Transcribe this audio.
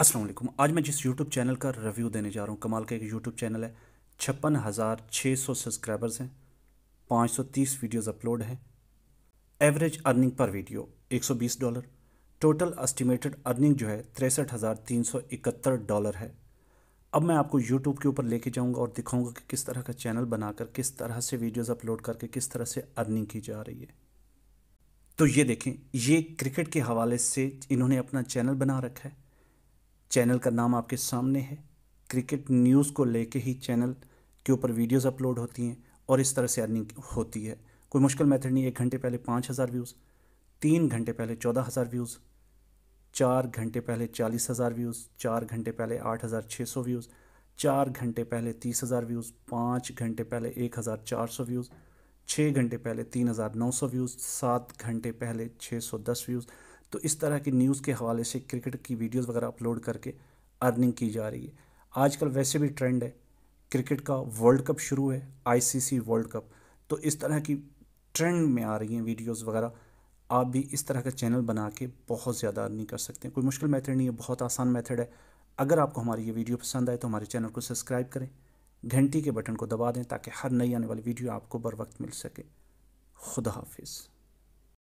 असल आज मैं जिस यूट्यूब चैनल का रिव्यू देने जा रहा हूँ कमाल का एक यूट्यूब चैनल है छप्पन हज़ार छः सौ सब्सक्राइबर्स हैं पाँच सौ तीस वीडियोज़ अपलोड हैं एवरेज अर्निंग पर वीडियो एक सौ बीस डॉलर टोटल एस्टिमेटेड अर्निंग जो है तिरसठ हज़ार तीन सौ इकहत्तर डॉलर है अब मैं आपको यूट्यूब के ऊपर लेके जाऊँगा और दिखाऊंगा कि किस तरह का चैनल बनाकर किस तरह से वीडियोज़ अपलोड करके किस तरह से अर्निंग की जा रही है तो ये देखें ये क्रिकेट के हवाले से इन्होंने अपना चैनल बना रखा है चैनल का नाम आपके सामने है क्रिकेट न्यूज़ को लेके ही चैनल के ऊपर वीडियोस अपलोड होती हैं और इस तरह से अर्निंग होती है कोई मुश्किल मेथड नहीं एक घंटे पहले पाँच हज़ार व्यूज़ तीन घंटे पहले चौदह हज़ार व्यूज़ चार घंटे पहले चालीस हज़ार व्यूज़ चार घंटे पहले आठ हज़ार छः सौ व्यूज़ चार घंटे पहले तीस हज़ार व्यूज़ पाँच घंटे पहले एक हज़ार चार सौ व्यूज़ छः घंटे पहले तीन हज़ार नौ सौ व्यूज़ सात घंटे पहले छः सौ दस व्यूज़ तो इस तरह की न्यूज़ के हवाले से क्रिकेट की वीडियोस वगैरह अपलोड करके अर्निंग की जा रही है आजकल वैसे भी ट्रेंड है क्रिकेट का वर्ल्ड कप शुरू है आईसीसी वर्ल्ड कप तो इस तरह की ट्रेंड में आ रही हैं वीडियोस वगैरह आप भी इस तरह का चैनल बना के बहुत ज़्यादा अर्निंग कर सकते हैं कोई मुश्किल मेथड नहीं है बहुत आसान मेथड है अगर आपको हमारी ये वीडियो पसंद आए तो हमारे चैनल को सब्सक्राइब करें घंटी के बटन को दबा दें ताकि हर नई आने वाली वीडियो आपको बर वक्त मिल सके खुदा हाफिज़